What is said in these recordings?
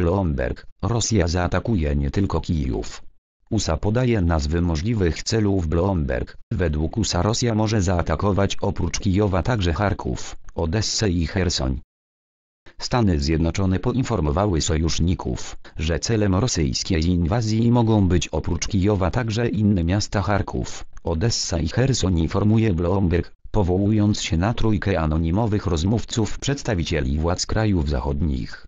Bloomberg, Rosja zaatakuje nie tylko Kijów. USA podaje nazwy możliwych celów Bloomberg. Według USA Rosja może zaatakować oprócz Kijowa także Charków, Odessę i Hersoń. Stany Zjednoczone poinformowały sojuszników, że celem rosyjskiej inwazji mogą być oprócz Kijowa także inne miasta Charków, Odessa i Herson informuje Bloomberg, powołując się na trójkę anonimowych rozmówców przedstawicieli władz krajów zachodnich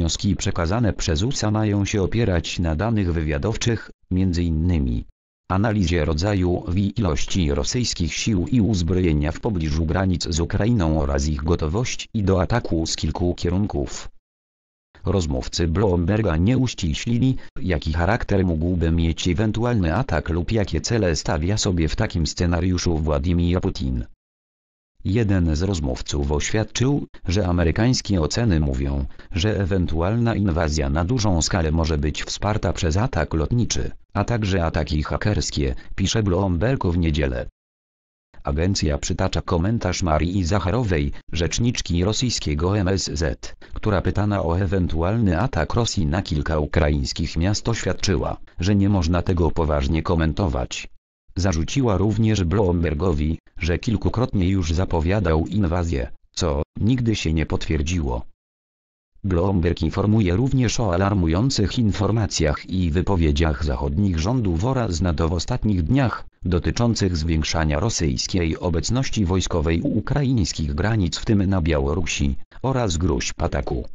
wnioski przekazane przez USA mają się opierać na danych wywiadowczych, m.in. analizie rodzaju i ilości rosyjskich sił i uzbrojenia w pobliżu granic z Ukrainą oraz ich gotowości do ataku z kilku kierunków. Rozmówcy Bloomberga nie uściślili, jaki charakter mógłby mieć ewentualny atak lub jakie cele stawia sobie w takim scenariuszu Władimir Putin. Jeden z rozmówców oświadczył, że amerykańskie oceny mówią, że ewentualna inwazja na dużą skalę może być wsparta przez atak lotniczy, a także ataki hakerskie, pisze Bloomberg w niedzielę. Agencja przytacza komentarz Marii Zacharowej, rzeczniczki rosyjskiego MSZ, która pytana o ewentualny atak Rosji na kilka ukraińskich miast oświadczyła, że nie można tego poważnie komentować, Zarzuciła również Bloombergowi, że kilkukrotnie już zapowiadał inwazję, co nigdy się nie potwierdziło. Bloomberg informuje również o alarmujących informacjach i wypowiedziach zachodnich rządów oraz nad w ostatnich dniach, dotyczących zwiększania rosyjskiej obecności wojskowej u ukraińskich granic w tym na Białorusi, oraz gruźb ataku.